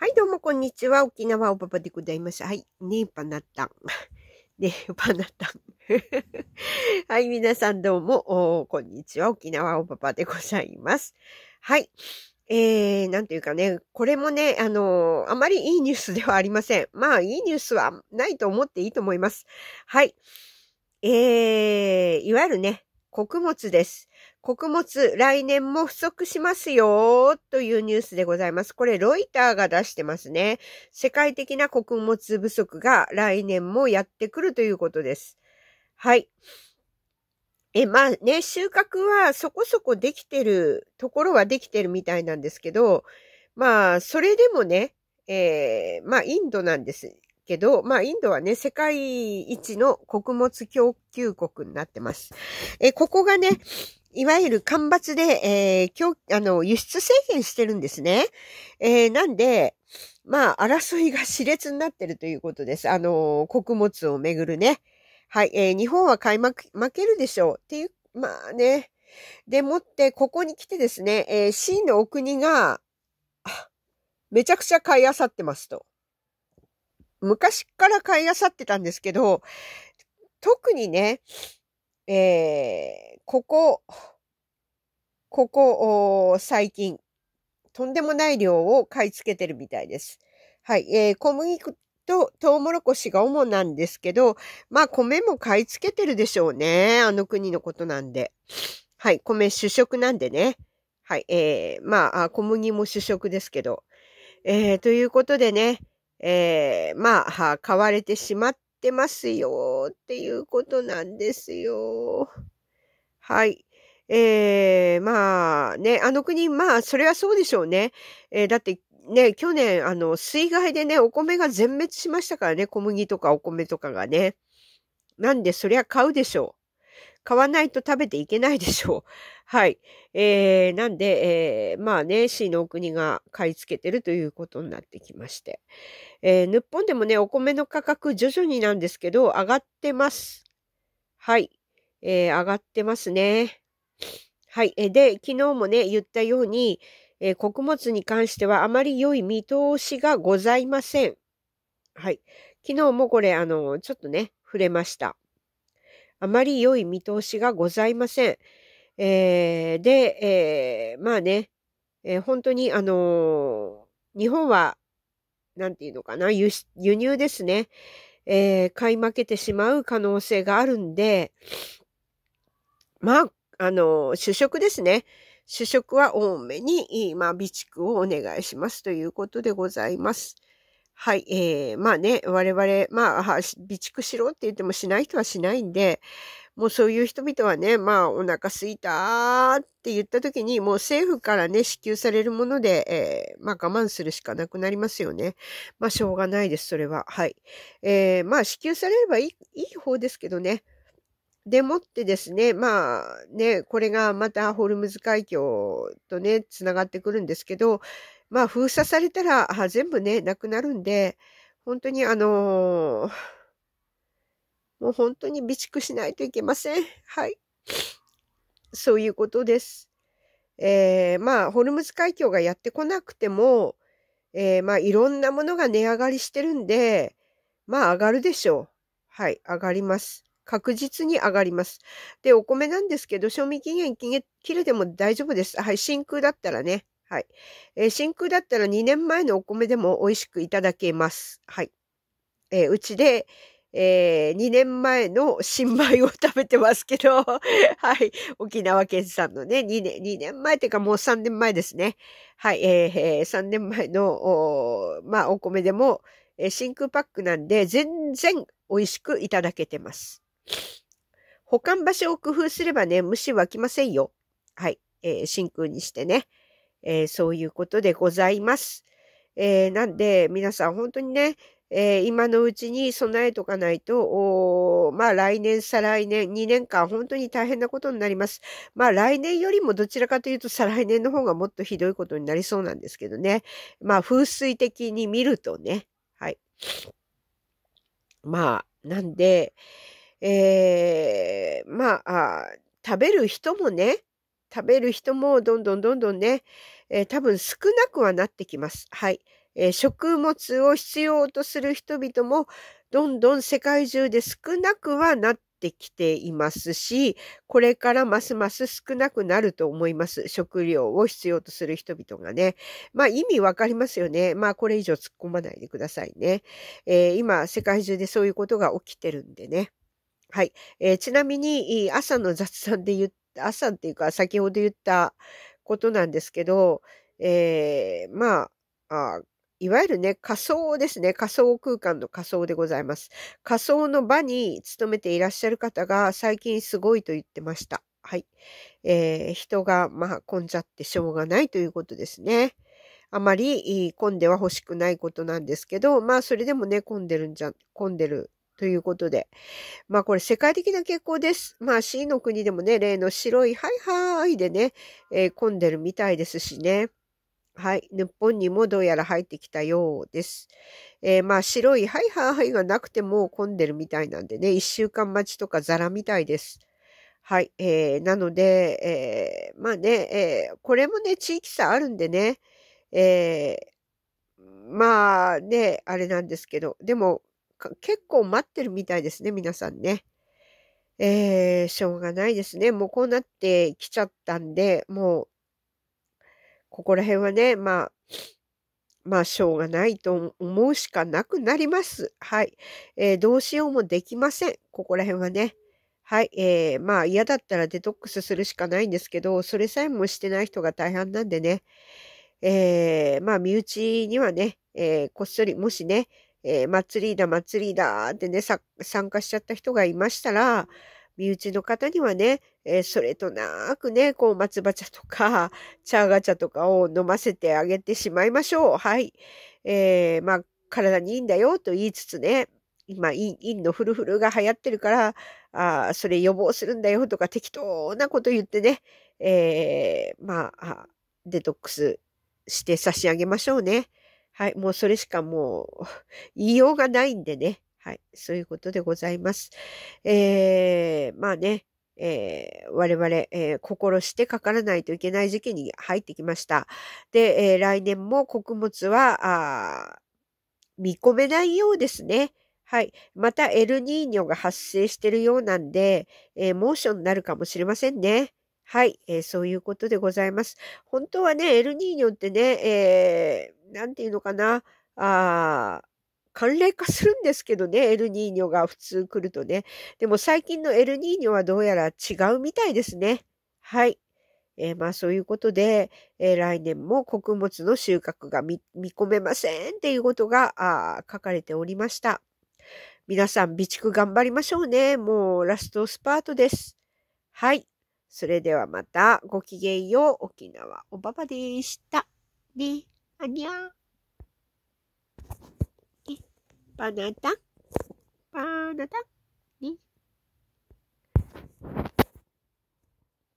はい、どうも、こんにちは。沖縄おばばでございます。はい、ねえ、パナタン。ねえ、パナタン。はい、皆さんどうも、こんにちは。沖縄おばばでございます。はい。えー、なんていうかね、これもね、あのー、あまりいいニュースではありません。まあ、いいニュースはないと思っていいと思います。はい。えー、いわゆるね、穀物です。穀物来年も不足しますよというニュースでございます。これロイターが出してますね。世界的な穀物不足が来年もやってくるということです。はい。え、まあね、収穫はそこそこできてるところはできてるみたいなんですけど、まあ、それでもね、えー、まあ、インドなんですけど、まあ、インドはね、世界一の穀物供給国になってます。え、ここがね、いわゆる干ばつで、えー、あの、輸出制限してるんですね。えー、なんで、まあ、争いが熾烈になってるということです。あの、穀物をめぐるね。はい、えー、日本は開幕、負けるでしょう。っていう、まあね。でもって、ここに来てですね、えー、C のお国が、めちゃくちゃ買い漁ってますと。昔から買い漁ってたんですけど、特にね、えー、ここ、ここ、最近、とんでもない量を買い付けてるみたいです。はい。えー、小麦とトウモロコシが主なんですけど、まあ米も買い付けてるでしょうね。あの国のことなんで。はい。米主食なんでね。はい。えー、まあ、小麦も主食ですけど。えー、ということでね、えー、まあ、買われてしまってますよっていうことなんですよ。はい。えー、まあね、あの国、まあ、それはそうでしょうね。えー、だって、ね、去年、あの、水害でね、お米が全滅しましたからね、小麦とかお米とかがね。なんで、そりゃ買うでしょう。買わないと食べていけないでしょう。はい。えー、なんで、えー、まあね、市の国が買い付けてるということになってきまして。えー、日本でもね、お米の価格徐々になんですけど、上がってます。はい。えー、上がってますね。はい。で、昨日もね、言ったように、えー、穀物に関してはあまり良い見通しがございません。はい。昨日もこれ、あの、ちょっとね、触れました。あまり良い見通しがございません。えー、で、えー、まあね、えー、本当に、あの日本は、なんていうのかな、輸輸入ですね、え買い負けてしまう可能性があるんで、まあ、あの、主食ですね。主食は多めに、まあ、備蓄をお願いしますということでございます。はい、えー、まあね、我々、まあ、備蓄しろって言ってもしない人はしないんで、もうそういう人々はね、まあ、お腹すいたって言った時に、もう政府からね、支給されるもので、えー、まあ、我慢するしかなくなりますよね。まあ、しょうがないです、それは。はい。えー、まあ、支給されればいいいい方ですけどね。でもってですね、まあね、これがまたホルムズ海峡とね、つながってくるんですけど、まあ封鎖されたら全部ね、なくなるんで、本当にあのー、もう本当に備蓄しないといけません。はい。そういうことです。えー、まあ、ホルムズ海峡がやってこなくても、えー、まあ、いろんなものが値上がりしてるんで、まあ、上がるでしょう。はい、上がります。確実に上がります。で、お米なんですけど、賞味期限切れても大丈夫です。はい、真空だったらね。はい。えー、真空だったら2年前のお米でも美味しくいただけます。はい。えー、うちで、えー、2年前の新米を食べてますけど、はい。沖縄県産のね、2年、2年前っていうかもう3年前ですね。はい。えー、えー、3年前の、おまあ、お米でも、えー、真空パックなんで、全然美味しくいただけてます。保管場所を工夫すればね、虫湧きませんよ。はい。えー、真空にしてね。えー、そういうことでございます。えー、なんで、皆さん本当にね、え今のうちに備えとかないと、まあ来年、再来年、2年間本当に大変なことになります。まあ来年よりもどちらかというと再来年の方がもっとひどいことになりそうなんですけどね。まあ風水的に見るとね。はい。まあ、なんで、えー、まあ食べる人もね、食べる人もどんどんどんどんね、えー、多分少なくはなってきます。はい。えー、食物を必要とする人々もどんどん世界中で少なくはなってきていますし、これからますます少なくなると思います。食料を必要とする人々がね。まあ意味わかりますよね。まあこれ以上突っ込まないでくださいね。えー、今世界中でそういうことが起きてるんでね。はい。えー、ちなみに、朝の雑談で言った、朝っていうか先ほど言ったことなんですけど、えー、まああいわゆるね、仮想ですね。仮想空間の仮想でございます。仮想の場に勤めていらっしゃる方が最近すごいと言ってました。はい。えー、人が、まあ、混んじゃってしょうがないということですね。あまり混んでは欲しくないことなんですけど、まあ、それでもね、混んでるんじゃ、混んでるということで。まあこれ世界的な傾向です。まあ C の国でもね、例の白いイハーイでね、えー、混んでるみたいですしね。はい。日本にもどうやら入ってきたようです。えー、まあ白いイハーイがなくても混んでるみたいなんでね、1週間待ちとかザラみたいです。はい。えー、なので、えー、まあね、えー、これもね、地域差あるんでね、えー、まあね、あれなんですけど、でも、結構待ってるみたいですね、皆さんね。えー、しょうがないですね。もうこうなってきちゃったんで、もう、ここら辺はね、まあ、まあ、しょうがないと思うしかなくなります。はい。えー、どうしようもできません。ここら辺はね。はい。えー、まあ、嫌だったらデトックスするしかないんですけど、それさえもしてない人が大半なんでね。えー、まあ、身内にはね、えー、こっそり、もしね、えー、祭りだ、祭りだってね、参加しちゃった人がいましたら、身内の方にはね、えー、それとなくね、こう、松葉茶とか、チャーガチャとかを飲ませてあげてしまいましょう。はい。えー、まあ、体にいいんだよと言いつつね、今、陰のフルフルが流行ってるから、あそれ予防するんだよとか適当なこと言ってね、えー、まあ、デトックスして差し上げましょうね。はい、もうそれしかもう 言いようがないんでね。はい、そういうことでございます。えー、まあね、えー、我々、えー、心してかからないといけない時期に入ってきました。で、えー、来年も穀物は、あ見込めないようですね。はい。またエルニーニョが発生してるようなんで、え猛暑になるかもしれませんね。はい、えー、そういうことでございます。本当はね、エルニーニョってね、えー、なんていうのかな、あ寒冷化するんですけどね、エルニーニョが普通来るとね。でも最近のエルニーニョはどうやら違うみたいですね。はい。えー、まあそういうことで、えー、来年も穀物の収穫が見込めませんっていうことが書かれておりました。皆さん備蓄頑張りましょうね。もうラストスパートです。はい。それではまたごきげんよう沖縄おばばでした。ね、あにゃえ、ね、バナナ、バナナ、ね。